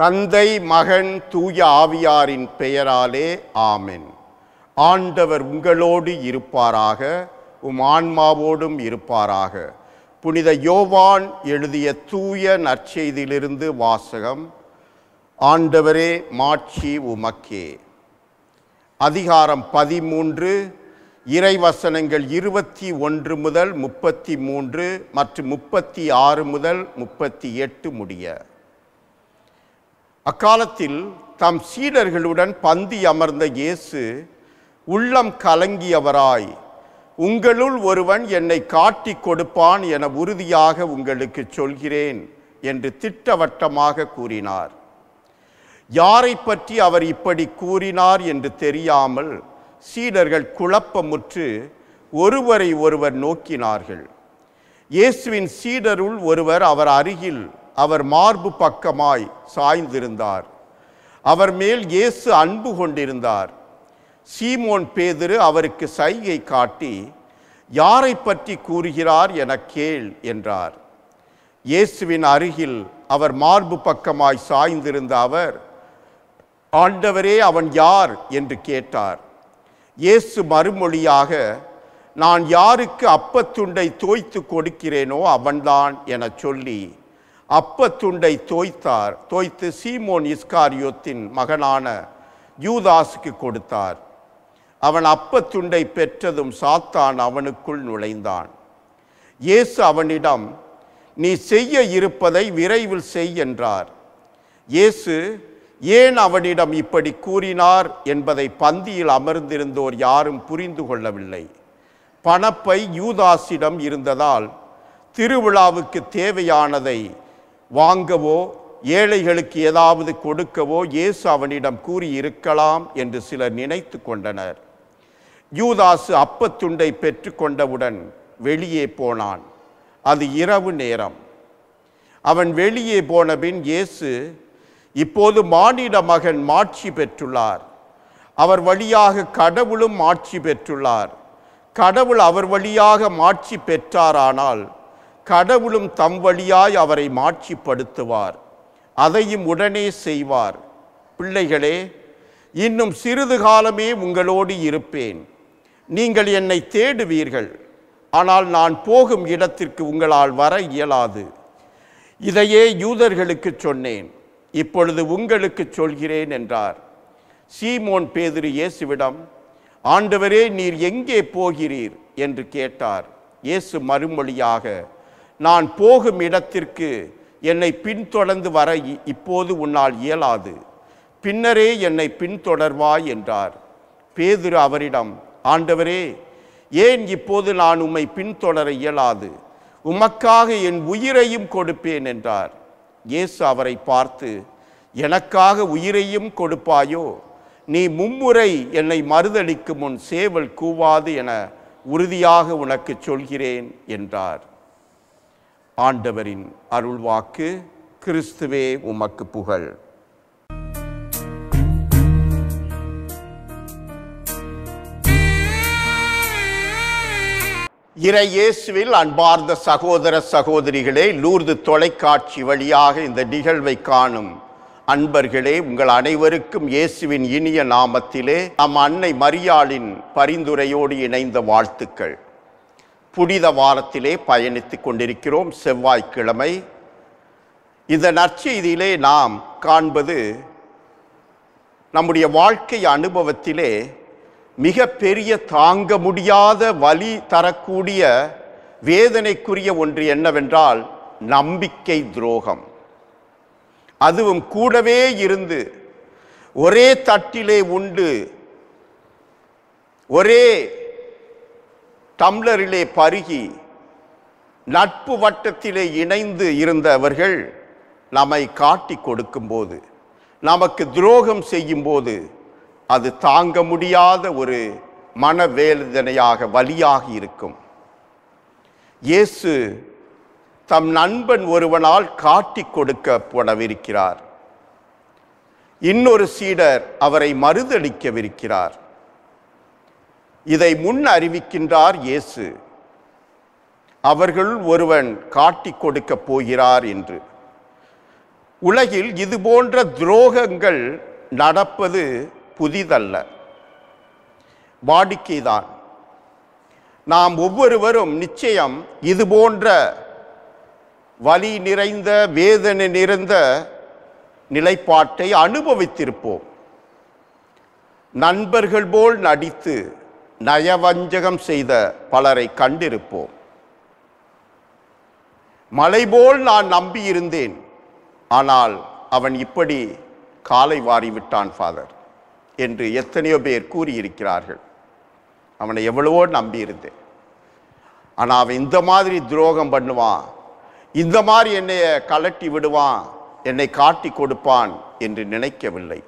தந்தை மகன் தூய ஆவியாரின் பெயராலே ஆமென் ஆண்டவர் உங்களோடு இருப்பாராக உம் ஆன்மாவோடும் இருப்பாராக புனித யோவான் எழுதிய தூய நற்செய்தியிலிருந்து வாசகம் ஆண்டவரே மாட்சி உமக்கே அதிகாரம் பதிமூன்று இறைவசனங்கள் இருபத்தி ஒன்று முதல் முப்பத்தி மூன்று மற்றும் முப்பத்தி ஆறு முதல் முப்பத்தி எட்டு முடிய அக்காலத்தில் தம் சீடர்களுடன் பந்தி அமர்ந்த இயேசு உள்ளம் கலங்கியவராய் உங்களுள் ஒருவன் என்னை காட்டி கொடுப்பான் என உறுதியாக உங்களுக்கு சொல்கிறேன் என்று திட்டவட்டமாக கூறினார் யாரை பற்றி அவர் இப்படி கூறினார் என்று தெரியாமல் சீடர்கள் குழப்பமுற்று ஒருவரை ஒருவர் நோக்கினார்கள் இயேசுவின் சீடருள் ஒருவர் அவர் அருகில் அவர் மார்பு பக்கமாய் சாய்ந்திருந்தார் அவர் மேல் இயேசு அன்பு கொண்டிருந்தார் சீமோன் பேதிரு அவருக்கு சைகை காட்டி யாரை பற்றி கூறுகிறார் என கேள் என்றார் இயேசுவின் அருகில் அவர் மார்பு பக்கமாய் சாய்ந்திருந்த அவர் ஆண்டவரே அவன் யார் என்று கேட்டார் இயேசு மறுமொழியாக நான் யாருக்கு அப்பத்துண்டை தோய்த்து கொடுக்கிறேனோ அவன்தான் என சொல்லி அப்பத்துண்டை தோய்த்தார் தோய்த்து சீமோன் இஸ்காரியோத்தின் மகனான யூதாஸுக்கு கொடுத்தார் அவன் அப்பத்துண்டை பெற்றதும் சாத்தான் அவனுக்குள் நுழைந்தான் இயேசு அவனிடம் நீ செய்ய இருப்பதை விரைவில் செய் என்றார் இயேசு ஏன் அவனிடம் இப்படி கூறினார் என்பதை பந்தியில் அமர்ந்திருந்தோர் யாரும் புரிந்து கொள்ளவில்லை பணப்பை யூதாஸிடம் இருந்ததால் திருவிழாவுக்கு தேவையானதை வாங்கவோ ஏழைகளுக்கு ஏதாவது கொடுக்கவோ இயேசு அவனிடம் கூறியிருக்கலாம் என்று சிலர் நினைத்து கொண்டனர் யூதாசு அப்பத்துண்டை பெற்று கொண்டவுடன் வெளியே போனான் அது இரவு நேரம் அவன் வெளியே போனபின் இயேசு இப்போது மானிட மகன் மாட்சி பெற்றுள்ளார் அவர் வழியாக கடவுளும் மாட்சி பெற்றுள்ளார் கடவுள் அவர் வழியாக மாட்சி பெற்றாரானால் கடவுளும் தம் வழியாய் அவரை மாட்சிப்படுத்துவார் அதையும் உடனே செய்வார் பிள்ளைகளே இன்னும் சிறிது காலமே உங்களோடு இருப்பேன் நீங்கள் என்னை தேடுவீர்கள் ஆனால் நான் போகும் இடத்திற்கு உங்களால் வர இயலாது இதையே யூதர்களுக்கு சொன்னேன் இப்பொழுது உங்களுக்கு சொல்கிறேன் என்றார் சீமோன் பேதிரு இயேசுவிடம் ஆண்டவரே நீர் எங்கே போகிறீர் என்று கேட்டார் இயேசு மறுமொழியாக நான் போகும் இடத்திற்கு என்னை பின்தொடர்ந்து வர இப்போது உன்னால் இயலாது பின்னரே என்னை பின்தொடர்வாய் என்றார் பேதுரு அவரிடம் ஆண்டவரே ஏன் இப்போது நான் உம்மை பின்தொடர இயலாது உமக்காக என் உயிரையும் கொடுப்பேன் என்றார் இயேசு அவரை பார்த்து எனக்காக உயிரையும் கொடுப்பாயோ நீ மும்முறை என்னை மறுதளிக்கும் முன் சேவல் கூவாது என உறுதியாக உனக்கு சொல்கிறேன் என்றார் ஆண்டவரின் அருள்வாக்கு கிறிஸ்துவே உமக்கு புகழ் இறையேசுவில் அன்பார்ந்த சகோதர சகோதரிகளே லூர்து தொலைக்காட்சி வழியாக இந்த நிகழ்வை காணும் அன்பர்களே உங்கள் அனைவருக்கும் இயேசுவின் இனிய நாமத்திலே நம் அன்னை மரியாளின் பரிந்துரையோடு இணைந்த வாழ்த்துக்கள் புனித வாரத்திலே பயணித்து கொண்டிருக்கிறோம் செவ்வாய்க்கிழமை இந்த நற்செய்தியிலே நாம் காண்பது நம்முடைய வாழ்க்கை அனுபவத்திலே மிக பெரிய தாங்க முடியாத வலி தரக்கூடிய வேதனைக்குரிய ஒன்று என்னவென்றால் நம்பிக்கை துரோகம் அதுவும் கூடவே இருந்து ஒரே தட்டிலே உண்டு ஒரே டம்ளரிலே பருகி நட்பு வட்டத்திலே இணைந்து இருந்தவர்கள் நம்மை காட்டி கொடுக்கும்போது நமக்கு துரோகம் செய்யும்போது அது தாங்க முடியாத ஒரு மனவேதனையாக வலியாக இருக்கும் இயேசு தம் நண்பன் ஒருவனால் காட்டி கொடுக்கப்படவிருக்கிறார் இன்னொரு சீடர் அவரை மறுதளிக்கவிருக்கிறார் இதை முன் அறிவிக்கின்றார் இயேசு அவர்கள் ஒருவன் காட்டிக் கொடுக்க போகிறார் என்று உலகில் இது போன்ற துரோகங்கள் நடப்பது புதிதல்ல வாடிக்கைதான் நாம் ஒவ்வொருவரும் நிச்சயம் இது போன்ற வலி நிறைந்த வேதனை நிறைந்த நிலைப்பாட்டை அனுபவித்திருப்போம் நண்பர்கள் போல் நடித்து நயவஞ்சகம் செய்த பலரை கண்டிருப்போம் மலை போல் நான் நம்பியிருந்தேன் ஆனால் அவன் இப்படி காலை வாரி விட்டான் ஃபாதர் என்று எத்தனையோ பேர் கூறியிருக்கிறார்கள் அவனை எவ்வளவோ நம்பியிருந்தேன் ஆனால் அவன் இந்த மாதிரி துரோகம் பண்ணுவான் இந்த மாதிரி என்னை கலட்டி விடுவான் என்னை காட்டி கொடுப்பான் என்று நினைக்கவில்லை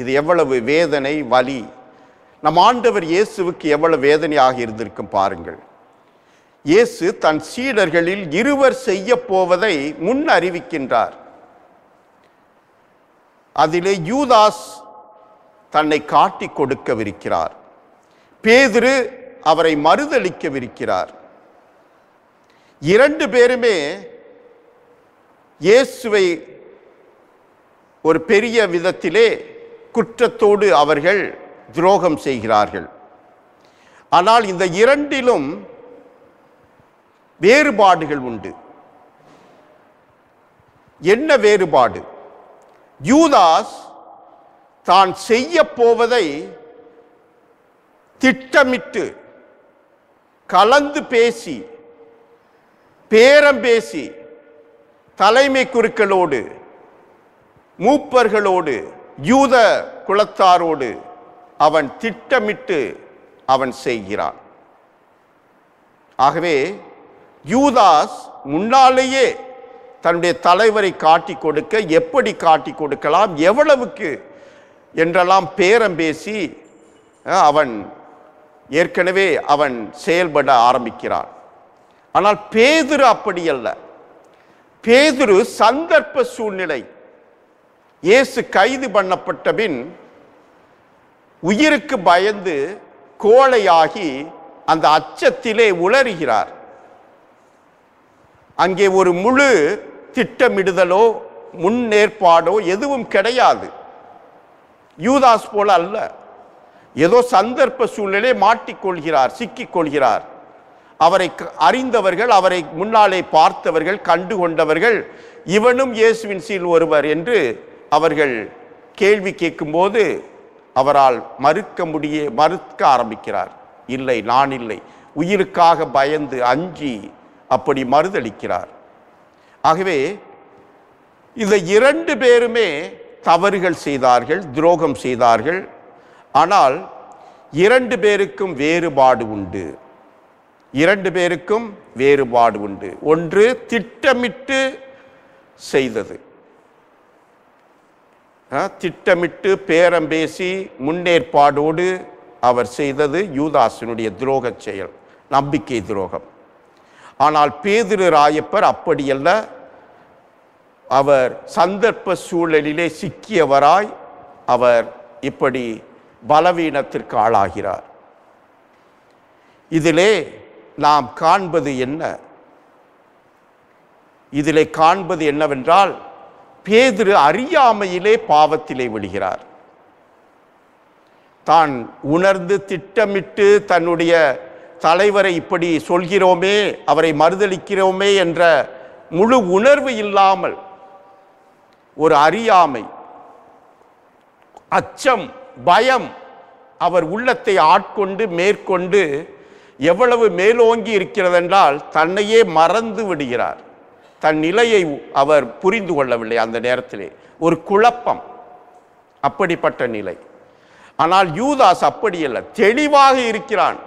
இது எவ்வளவு வேதனை வலி நம் ஆண்டவர் இயேசுவுக்கு எவ்வளவு வேதனையாக இருந்திருக்கும் பாருங்கள் இயேசு தன் சீடர்களில் இருவர் செய்ய போவதை முன் அறிவிக்கின்றார் அதிலே யூதாஸ் தன்னை காட்டி கொடுக்கவிருக்கிறார் பேதுரு அவரை மறுதளிக்கவிருக்கிறார் இரண்டு பேருமே இயேசுவை ஒரு பெரிய விதத்திலே குற்றத்தோடு அவர்கள் துரோகம் செய்கிறார்கள் ஆனால் இந்த இரண்டிலும் வேறுபாடுகள் உண்டு என்ன வேறுபாடு யூதாஸ் தான் செய்ய போவதை திட்டமிட்டு கலந்து பேசி பேரம் பேசி தலைமை குருக்களோடு மூப்பர்களோடு யூத குலத்தாரோடு அவன் திட்டமிட்டு அவன் செய்கிறான் ஆகவே யூதாஸ் முன்னாலேயே தன்னுடைய தலைவரை காட்டி கொடுக்க எப்படி காட்டி கொடுக்கலாம் எவ்வளவுக்கு என்றெல்லாம் பேரம் பேசி அவன் ஏற்கனவே அவன் செயல்பட ஆரம்பிக்கிறான் ஆனால் பேதுரு அப்படி அல்ல பேதுரு சந்தர்ப்ப சூழ்நிலை இயேசு கைது பண்ணப்பட்ட பின் உயிருக்கு பயந்து கோழையாகி அந்த அச்சத்திலே உளறுகிறார் அங்கே ஒரு முழு திட்டமிடுதலோ முன்னேற்பாடோ எதுவும் கிடையாது யூதாஸ் போல அல்ல ஏதோ சந்தர்ப்ப சூழ்நிலை மாட்டிக்கொள்கிறார் சிக்கிக்கொள்கிறார் அவரை அறிந்தவர்கள் அவரை முன்னாலே பார்த்தவர்கள் கண்டு கொண்டவர்கள் இவனும் இயேசுவின் சீல் ஒருவர் என்று அவர்கள் கேள்வி கேட்கும்போது அவரால் மறுக்க முடிய மறுக்க ஆரம்பிக்கிறார் இல்லை நான் இல்லை உயிருக்காக பயந்து அஞ்சி அப்படி மறுதளிக்கிறார் ஆகவே இந்த இரண்டு பேருமே தவறுகள் செய்தார்கள் துரோகம் செய்தார்கள் ஆனால் இரண்டு பேருக்கும் வேறுபாடு உண்டு இரண்டு பேருக்கும் வேறுபாடு உண்டு ஒன்று திட்டமிட்டு செய்தது திட்டமிட்டு பேரம் பேசி முன்னேற்பாடோடு அவர் செய்தது யூதாசனுடைய துரோக செயல் நம்பிக்கை துரோகம் ஆனால் பேதிரு ராயப்பர் அப்படியல்ல அவர் சந்தர்ப்ப சூழலிலே சிக்கியவராய் அவர் இப்படி பலவீனத்திற்கு ஆளாகிறார் இதிலே நாம் காண்பது என்ன இதிலே காண்பது என்னவென்றால் பேதுரு அறியாமையிலே பாவத்திலே விழுகிறார் தான் உணர்ந்து திட்டமிட்டு தன்னுடைய தலைவரை இப்படி சொல்கிறோமே அவரை மறுதளிக்கிறோமே என்ற முழு உணர்வு இல்லாமல் ஒரு அறியாமை அச்சம் பயம் அவர் உள்ளத்தை ஆட்கொண்டு மேற்கொண்டு எவ்வளவு மேலோங்கி இருக்கிறதென்றால் தன்னையே மறந்து விடுகிறார் தன் நிலையை அவர் புரிந்து கொள்ளவில்லை அந்த நேரத்திலே ஒரு குழப்பம் அப்படிப்பட்ட நிலை ஆனால் யூதாஸ் அப்படி தெளிவாக இருக்கிறான்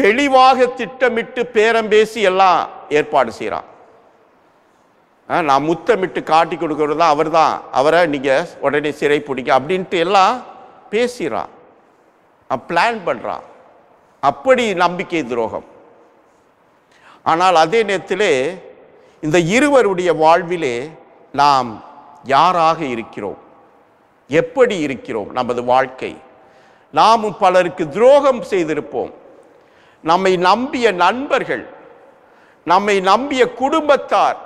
தெளிவாக திட்டமிட்டு பேரம் பேசி எல்லாம் ஏற்பாடு செய்கிறான் நான் முத்தமிட்டு காட்டி கொடுக்கறது தான் அவர் தான் அவரை நீங்கள் உடனே சிறை பிடிக்க அப்படின்ட்டு எல்லாம் பேசுகிறான் பிளான் பண்ணுறான் அப்படி நம்பிக்கை துரோகம் ஆனால் அதே நேரத்திலே இந்த இருவருடைய வாழ்விலே நாம் யாராக இருக்கிறோம் எப்படி இருக்கிறோம் நமது வாழ்க்கை நாமும் பலருக்கு துரோகம் செய்திருப்போம் நம்மை நம்பிய நண்பர்கள் நம்மை நம்பிய குடும்பத்தார்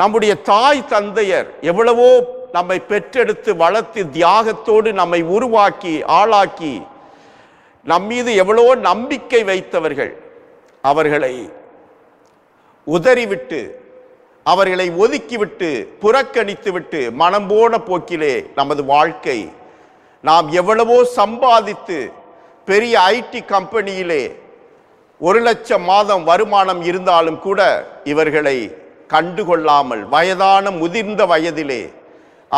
நம்முடைய தாய் தந்தையர் எவ்வளவோ நம்மை பெற்றெடுத்து வளர்த்து தியாகத்தோடு நம்மை உருவாக்கி ஆளாக்கி நம்மீது எவ்வளவோ நம்பிக்கை வைத்தவர்கள் அவர்களை உதறிவிட்டு அவர்களை ஒதுக்கிவிட்டு புறக்கணித்துவிட்டு மனம் போன போக்கிலே நமது வாழ்க்கை நாம் எவ்வளவோ சம்பாதித்து பெரிய ஐடி கம்பெனியிலே ஒரு லட்சம் மாதம் வருமானம் இருந்தாலும் கூட இவர்களை கண்டுகொள்ளாமல் வயதான முதிர்ந்த வயதிலே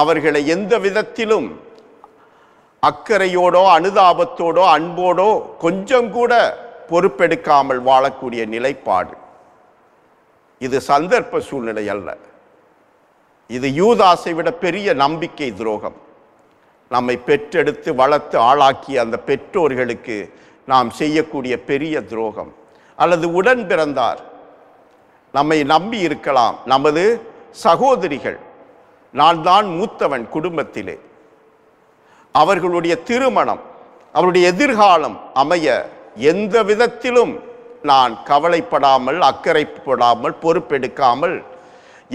அவர்களை எந்த விதத்திலும் அக்கறையோடோ அனுதாபத்தோடோ அன்போடோ கொஞ்சம் கூட பொறுப்பெடுக்காமல் வாழக்கூடிய நிலைப்பாடு இது சந்தர்ப்ப சூழ்நிலை அல்ல இது யூதாசை விட பெரிய நம்பிக்கை துரோகம் நம்மை பெற்றெடுத்து வளர்த்து ஆளாக்கிய அந்த பெற்றோர்களுக்கு நாம் செய்யக்கூடிய பெரிய துரோகம் அல்லது உடன் பிறந்தார் நம்மை நம்பி இருக்கலாம் நமது சகோதரிகள் நான் தான் மூத்தவன் குடும்பத்திலே அவர்களுடைய திருமணம் அவருடைய எதிர்காலம் அமைய எந்த விதத்திலும் நான் கவலைப்படாமல் அக்கறைப்படாமல் பொறுப்பெடுக்காமல்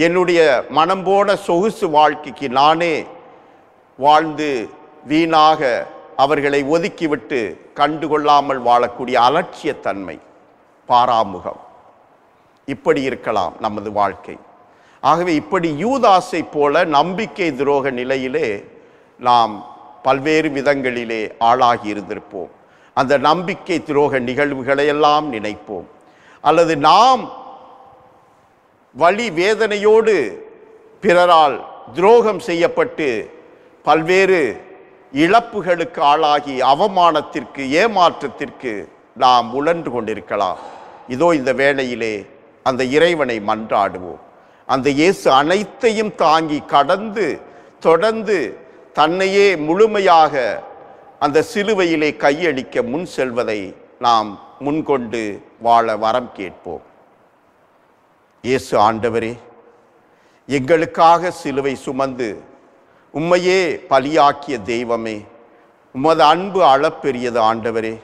என்னுடைய மனம் போன சொகுசு வாழ்க்கைக்கு நானே வாழ்ந்து வீணாக அவர்களை ஒதுக்கிவிட்டு கண்டுகொள்ளாமல் வாழக்கூடிய அலட்சியத்தன்மை பாராமுகம் இப்படி இருக்கலாம் நமது வாழ்க்கை ஆகவே இப்படி யூதாசை போல நம்பிக்கை துரோக நிலையிலே நாம் பல்வேறு விதங்களிலே ஆளாகி இருந்திருப்போம் அந்த நம்பிக்கை துரோக நிகழ்வுகளை எல்லாம் நினைப்போம் அல்லது நாம் வழி வேதனையோடு பிறரால் துரோகம் செய்யப்பட்டு பல்வேறு இழப்புகளுக்கு ஆளாகி அவமானத்திற்கு ஏமாற்றத்திற்கு நாம் உழன்று கொண்டிருக்கலாம் இதோ இந்த வேளையிலே அந்த இறைவனை மன்றாடுவோம் அந்த இயேசு அனைத்தையும் தாங்கி கடந்து தொடர்ந்து தன்னையே முழுமையாக அந்த சிலுவையிலே கையளிக்க முன் செல்வதை நாம் முன்கொண்டு வாழ வரம் கேட்போம் இயேசு ஆண்டவரே எங்களுக்காக சிலுவை சுமந்து உம்மையே பலியாக்கிய தெய்வமே உமது அன்பு அளப்பெரியது ஆண்டவரே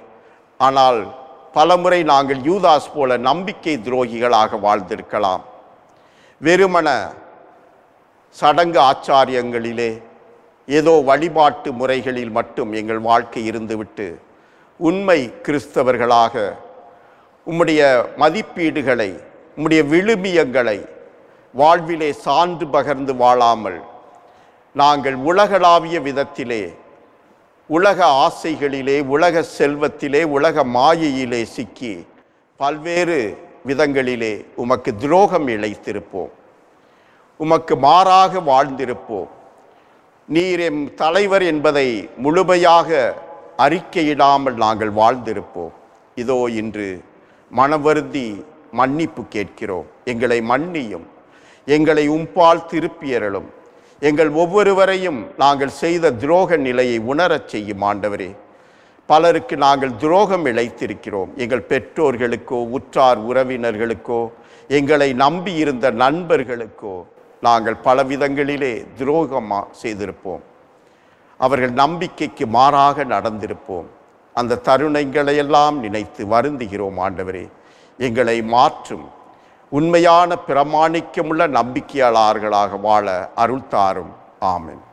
ஆனால் பலமுறை நாங்கள் யூதாஸ் போல நம்பிக்கை துரோகிகளாக வாழ்ந்திருக்கலாம் வெறுமன சடங்கு ஆச்சாரியங்களிலே ஏதோ வழிபாட்டு முறைகளில் மட்டும் எங்கள் வாழ்க்கை இருந்துவிட்டு உண்மை கிறிஸ்தவர்களாக உம்முடைய மதிப்பீடுகளை உம்முடைய விழுமியங்களை வாழ்விலே சான்று பகர்ந்து வாழாமல் நாங்கள் உலகளாவிய விதத்திலே உலக ஆசைகளிலே உலக செல்வத்திலே உலக மாயையிலே சிக்கி பல்வேறு விதங்களிலே உமக்கு துரோகம் இழைத்திருப்போம் உமக்கு மாறாக வாழ்ந்திருப்போம் நீர் எம் தலைவர் என்பதை முழுமையாக அறிக்கையிடாமல் நாங்கள் வாழ்ந்திருப்போம் இதோ இன்று மனவருந்தி மன்னிப்பு கேட்கிறோம் எங்களை மன்னியும் எங்களை உம்பால் திருப்பியறலும் எங்கள் ஒவ்வொருவரையும் நாங்கள் செய்த துரோக நிலையை உணரச் செய்யும் ஆண்டவரே பலருக்கு நாங்கள் துரோகம் இழைத்திருக்கிறோம் எங்கள் பெற்றோர்களுக்கோ உற்றார் உறவினர்களுக்கோ எங்களை நம்பியிருந்த நண்பர்களுக்கோ நாங்கள் பல விதங்களிலே துரோகமாக செய்திருப்போம் அவர்கள் நம்பிக்கைக்கு மாறாக நடந்திருப்போம் அந்த தருணங்களையெல்லாம் நினைத்து வருந்துகிறோம் ஆண்டவரே எங்களை மாற்றும் உண்மையான பிரமாணிக்கமுள்ள நம்பிக்கையாளர்களாக வாழ அருள்தாரும் ஆமின் ஆமன்